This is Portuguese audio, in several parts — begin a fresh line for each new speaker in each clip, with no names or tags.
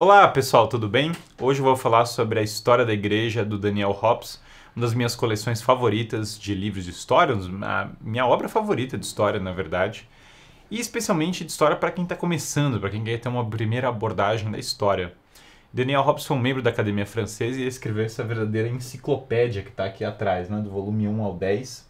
Olá pessoal, tudo bem? Hoje eu vou falar sobre a história da igreja do Daniel Hobbes, uma das minhas coleções favoritas de livros de história, a minha obra favorita de história, na verdade, e especialmente de história para quem está começando, para quem quer ter uma primeira abordagem da história. Daniel Hobbes foi um membro da Academia Francesa e escreveu essa verdadeira enciclopédia que está aqui atrás, né, do volume 1 ao 10.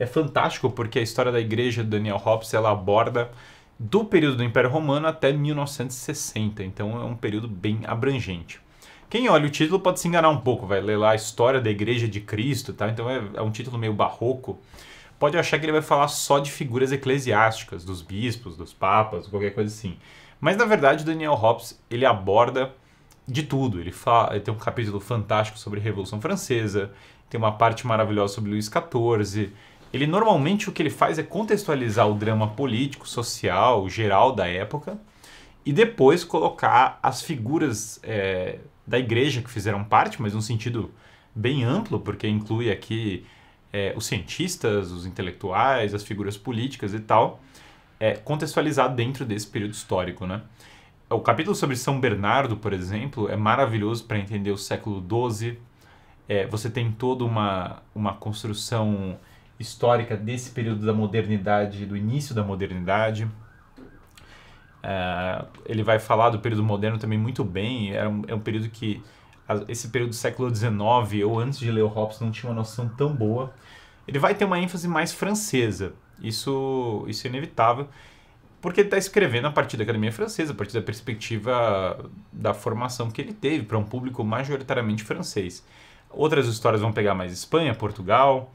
É fantástico porque a história da igreja do Daniel Hobbes ela aborda do período do Império Romano até 1960. Então é um período bem abrangente. Quem olha o título pode se enganar um pouco, vai ler lá a história da Igreja de Cristo, tá? Então é, é um título meio barroco. Pode achar que ele vai falar só de figuras eclesiásticas, dos bispos, dos papas, qualquer coisa assim. Mas na verdade, Daniel Hobbes ele aborda de tudo. Ele, fala, ele tem um capítulo fantástico sobre a Revolução Francesa, tem uma parte maravilhosa sobre Luís XIV, ele normalmente o que ele faz é contextualizar o drama político, social, geral da época e depois colocar as figuras é, da igreja que fizeram parte, mas num sentido bem amplo, porque inclui aqui é, os cientistas, os intelectuais, as figuras políticas e tal, é, contextualizado dentro desse período histórico, né? O capítulo sobre São Bernardo, por exemplo, é maravilhoso para entender o século XII. É, você tem toda uma, uma construção histórica desse período da modernidade, do início da modernidade. É, ele vai falar do período moderno também muito bem. Era um, é um período que, esse período do século XIX, ou antes de ler o Hobbes não tinha uma noção tão boa. Ele vai ter uma ênfase mais francesa, isso, isso é inevitável, porque ele está escrevendo a partir da Academia Francesa, a partir da perspectiva da formação que ele teve para um público majoritariamente francês. Outras histórias vão pegar mais Espanha, Portugal,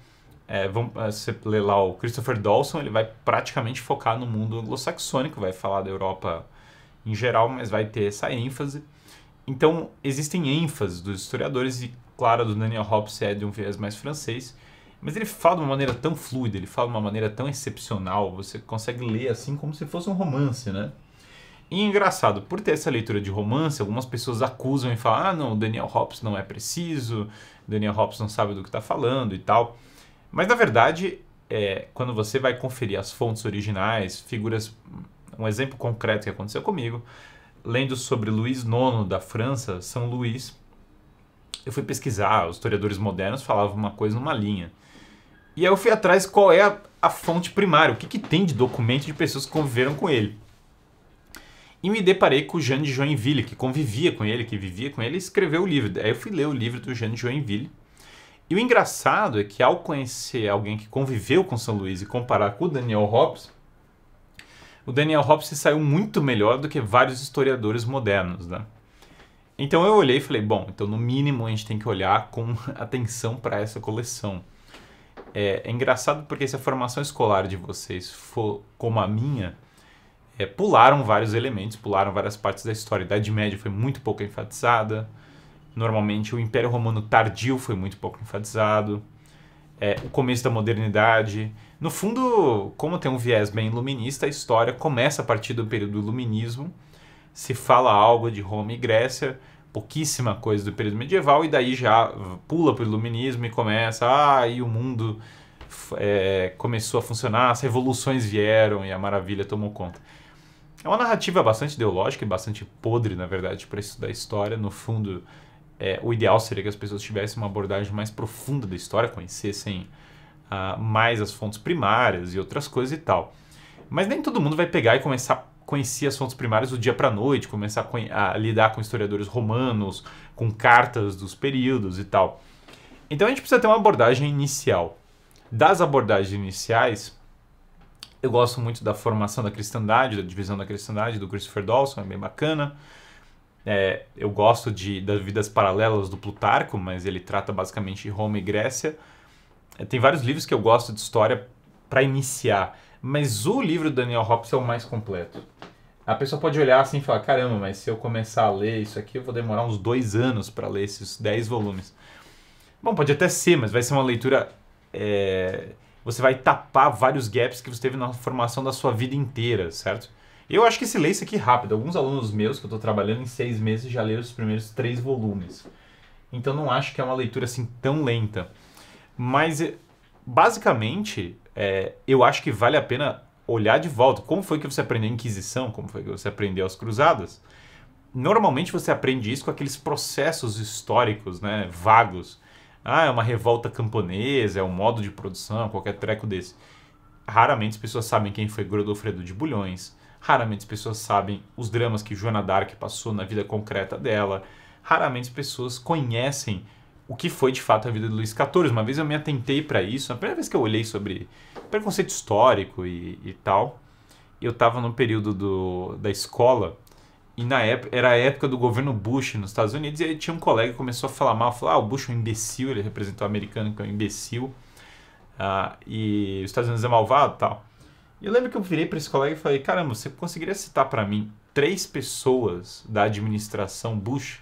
é, vamos, ah, você lê lá o Christopher Dawson, ele vai praticamente focar no mundo anglo-saxônico, vai falar da Europa em geral, mas vai ter essa ênfase. Então, existem ênfases dos historiadores, e claro, do Daniel Hobbes é de um viés mais francês, mas ele fala de uma maneira tão fluida, ele fala de uma maneira tão excepcional, você consegue ler assim como se fosse um romance, né? E é engraçado, por ter essa leitura de romance, algumas pessoas acusam e falam: ah, não, o Daniel Hobbes não é preciso, Daniel Hobbes não sabe do que está falando e tal. Mas na verdade, é, quando você vai conferir as fontes originais, figuras. Um exemplo concreto que aconteceu comigo, lendo sobre Luís IX da França, São Luís, eu fui pesquisar, os historiadores modernos falavam uma coisa numa linha. E aí eu fui atrás qual é a, a fonte primária, o que, que tem de documento de pessoas que conviveram com ele. E me deparei com o Jean de Joinville, que convivia com ele, que vivia com ele, e escreveu o livro. Aí eu fui ler o livro do Jean de Joinville, e o engraçado é que ao conhecer alguém que conviveu com São Luís e comparar com o Daniel Hobbes, o Daniel Hobbes se saiu muito melhor do que vários historiadores modernos, né? Então eu olhei e falei, bom, então no mínimo a gente tem que olhar com atenção para essa coleção. É, é, engraçado porque se a formação escolar de vocês for como a minha, é, pularam vários elementos, pularam várias partes da história. A Idade Média foi muito pouco enfatizada, Normalmente, o Império Romano tardio foi muito pouco enfatizado. É, o começo da modernidade. No fundo, como tem um viés bem iluminista, a história começa a partir do período do iluminismo. Se fala algo de Roma e Grécia, pouquíssima coisa do período medieval, e daí já pula para o iluminismo e começa. Ah, e o mundo é, começou a funcionar, as revoluções vieram e a maravilha tomou conta. É uma narrativa bastante ideológica e bastante podre, na verdade, para estudar história. No fundo, é, o ideal seria que as pessoas tivessem uma abordagem mais profunda da história, conhecessem uh, mais as fontes primárias e outras coisas e tal. Mas nem todo mundo vai pegar e começar a conhecer as fontes primárias do dia para noite, começar a, a lidar com historiadores romanos, com cartas dos períodos e tal. Então a gente precisa ter uma abordagem inicial. Das abordagens iniciais, eu gosto muito da formação da cristandade, da divisão da cristandade, do Christopher Dawson, é bem bacana. É, eu gosto de, das vidas paralelas do Plutarco, mas ele trata basicamente Roma e Grécia. É, tem vários livros que eu gosto de história para iniciar, mas o livro do Daniel Hobbs é o mais completo. A pessoa pode olhar assim e falar: caramba, mas se eu começar a ler isso aqui, eu vou demorar uns dois anos para ler esses dez volumes. Bom, pode até ser, mas vai ser uma leitura. É... Você vai tapar vários gaps que você teve na formação da sua vida inteira, certo? Eu acho que esse lance aqui é rápido. Alguns alunos meus que eu estou trabalhando em seis meses já leram os primeiros três volumes. Então não acho que é uma leitura assim tão lenta. Mas eh, basicamente é, eu acho que vale a pena olhar de volta. Como foi que você aprendeu a Inquisição? Como foi que você aprendeu as Cruzadas? Normalmente você aprende isso com aqueles processos históricos, né, vagos. Ah, é uma revolta camponesa, é um modo de produção, qualquer treco desse. Raramente as pessoas sabem quem foi Godofredo de Bulhões, Raramente as pessoas sabem os dramas que Joana Dark passou na vida concreta dela. Raramente as pessoas conhecem o que foi de fato a vida de Luiz XIV. Uma vez eu me atentei para isso, a primeira vez que eu olhei sobre preconceito histórico e, e tal, eu estava no período do, da escola e na época, era a época do governo Bush nos Estados Unidos, e aí tinha um colega que começou a falar mal, falou, ah, o Bush é um imbecil, ele representou o americano que é um imbecil, uh, e os Estados Unidos é malvado tal. E eu lembro que eu virei para esse colega e falei: caramba, você conseguiria citar para mim três pessoas da administração Bush?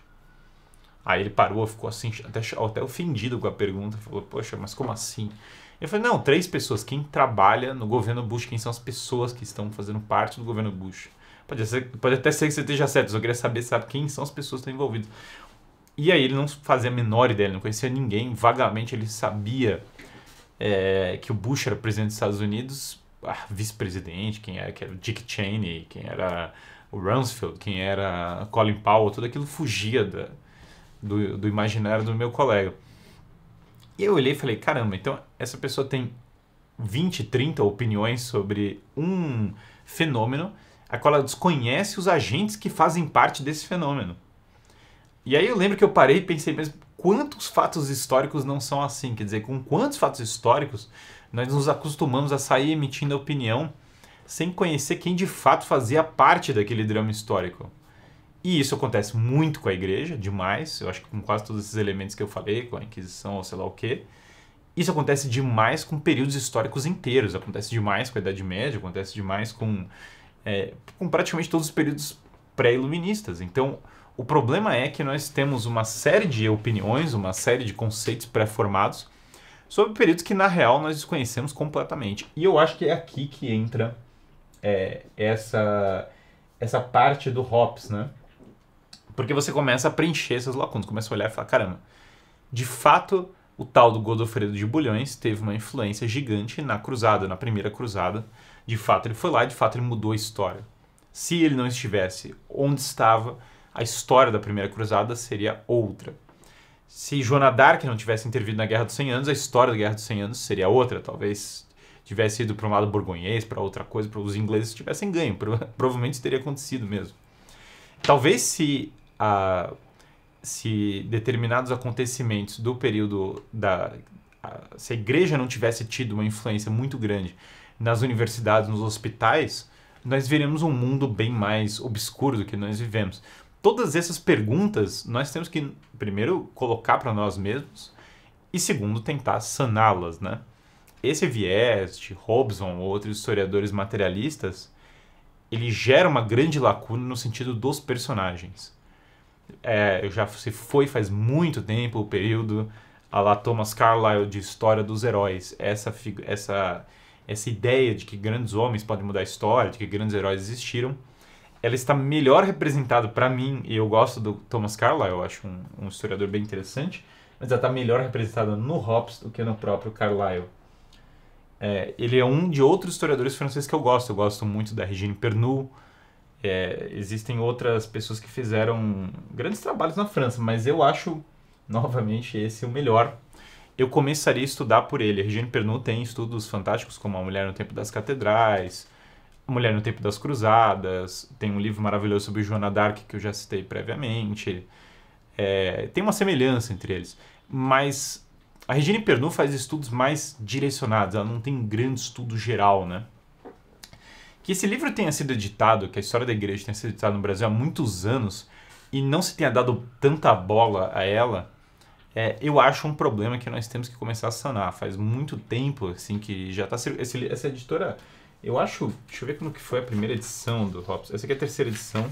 Aí ele parou, ficou assim, até, até ofendido com a pergunta, falou: poxa, mas como assim? Eu falei: não, três pessoas. Quem trabalha no governo Bush, quem são as pessoas que estão fazendo parte do governo Bush? Pode, ser, pode até ser que você esteja certo, eu queria saber sabe, quem são as pessoas que estão envolvidas. E aí ele não fazia a menor ideia, ele não conhecia ninguém. Vagamente ele sabia é, que o Bush era presidente dos Estados Unidos, ah, vice-presidente, quem era, que era Dick Cheney, quem era o Rumsfeld, quem era Colin Powell, tudo aquilo fugia da, do, do imaginário do meu colega. E eu olhei e falei, caramba, então essa pessoa tem 20, 30 opiniões sobre um fenômeno, a qual ela desconhece os agentes que fazem parte desse fenômeno. E aí eu lembro que eu parei e pensei, mesmo quantos fatos históricos não são assim? Quer dizer, com quantos fatos históricos nós nos acostumamos a sair emitindo opinião sem conhecer quem de fato fazia parte daquele drama histórico? E isso acontece muito com a igreja, demais. Eu acho que com quase todos esses elementos que eu falei, com a Inquisição ou sei lá o quê. Isso acontece demais com períodos históricos inteiros. Acontece demais com a Idade Média, acontece demais com, é, com praticamente todos os períodos pré-iluministas. Então, o problema é que nós temos uma série de opiniões, uma série de conceitos pré-formados sobre períodos que, na real, nós desconhecemos completamente. E eu acho que é aqui que entra é, essa, essa parte do hops, né? Porque você começa a preencher essas lacunas, começa a olhar e falar, caramba, de fato, o tal do Godofredo de Bulhões teve uma influência gigante na cruzada, na primeira cruzada. De fato, ele foi lá, de fato, ele mudou a história. Se ele não estivesse onde estava a história da Primeira Cruzada seria outra. Se Joana d'Arc não tivesse intervido na Guerra dos 100 Anos, a história da Guerra dos 100 Anos seria outra. Talvez tivesse ido para um lado borgonhês, para outra coisa, para os ingleses tivessem ganho. Provavelmente isso teria acontecido mesmo. Talvez se, se determinados acontecimentos do período da. se a igreja não tivesse tido uma influência muito grande nas universidades, nos hospitais, nós veríamos um mundo bem mais obscuro do que nós vivemos todas essas perguntas nós temos que, primeiro, colocar para nós mesmos e, segundo, tentar saná-las, né? Esse viés de Hobson ou outros historiadores materialistas, ele gera uma grande lacuna no sentido dos personagens. É, eu já se foi faz muito tempo o período a lá Thomas Carlyle de história dos heróis, essa essa essa ideia de que grandes homens podem mudar a história, de que grandes heróis existiram ela está melhor representada para mim, e eu gosto do Thomas Carlyle, eu acho um, um historiador bem interessante, mas ela está melhor representada no Hobbes do que no próprio Carlyle. É, ele é um de outros historiadores franceses que eu gosto. Eu gosto muito da Regine Pernoud. É, existem outras pessoas que fizeram grandes trabalhos na França, mas eu acho, novamente, esse o melhor. Eu começaria a estudar por ele. A Regine Pernoud tem estudos fantásticos como A Mulher no Tempo das Catedrais, a Mulher no Tempo das Cruzadas, tem um livro maravilhoso sobre Joana d'Arc que eu já citei previamente. É, tem uma semelhança entre eles, mas a Regine Pernu faz estudos mais direcionados, ela não tem um grande estudo geral, né? Que esse livro tenha sido editado, que a história da igreja tenha sido editada no Brasil há muitos anos e não se tenha dado tanta bola a ela, é, eu acho um problema que nós temos que começar a sanar. Faz muito tempo assim que já está essa editora eu acho, deixa eu ver como que foi a primeira edição do Hobbes. Essa aqui é a terceira edição.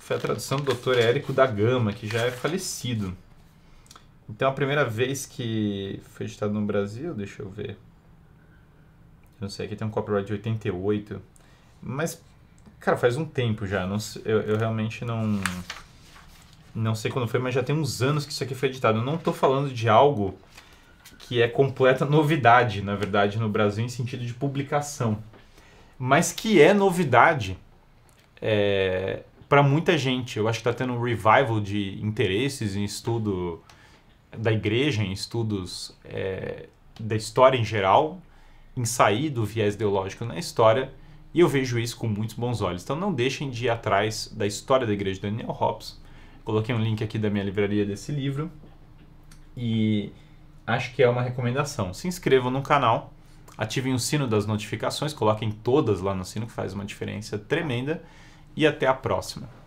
Foi a tradução do Dr. Érico da Gama, que já é falecido. Então a primeira vez que foi editado no Brasil, deixa eu ver. não sei, aqui tem um copyright de 88. Mas, cara, faz um tempo já. Não, eu, eu realmente não. Não sei quando foi, mas já tem uns anos que isso aqui foi editado. Eu não estou falando de algo que é completa novidade, na verdade, no Brasil, em sentido de publicação. Mas que é novidade é, para muita gente. Eu acho que está tendo um revival de interesses em estudo da igreja, em estudos é, da história em geral, em sair do viés ideológico na história. E eu vejo isso com muitos bons olhos. Então não deixem de ir atrás da história da igreja de Daniel Hobbes. Coloquei um link aqui da minha livraria desse livro. E acho que é uma recomendação. Se inscrevam no canal, ativem o sino das notificações, coloquem todas lá no sino, que faz uma diferença tremenda. E até a próxima.